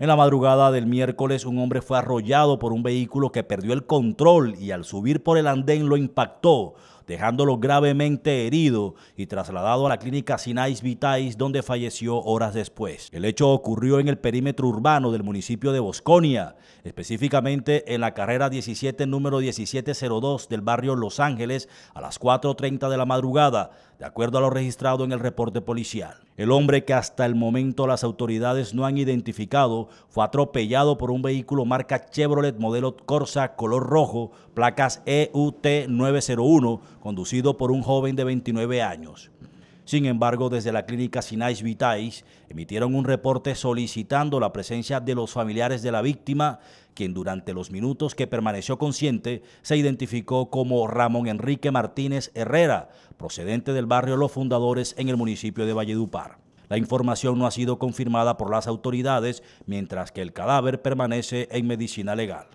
En la madrugada del miércoles, un hombre fue arrollado por un vehículo que perdió el control y al subir por el andén lo impactó, dejándolo gravemente herido y trasladado a la clínica Sinais Vitais, donde falleció horas después. El hecho ocurrió en el perímetro urbano del municipio de Bosconia, específicamente en la carrera 17, número 1702 del barrio Los Ángeles, a las 4.30 de la madrugada, de acuerdo a lo registrado en el reporte policial. El hombre que hasta el momento las autoridades no han identificado fue atropellado por un vehículo marca Chevrolet modelo Corsa color rojo, placas EUT 901 conducido por un joven de 29 años. Sin embargo, desde la clínica Sinais Vitais emitieron un reporte solicitando la presencia de los familiares de la víctima, quien durante los minutos que permaneció consciente se identificó como Ramón Enrique Martínez Herrera, procedente del barrio Los Fundadores en el municipio de Valledupar. La información no ha sido confirmada por las autoridades, mientras que el cadáver permanece en medicina legal.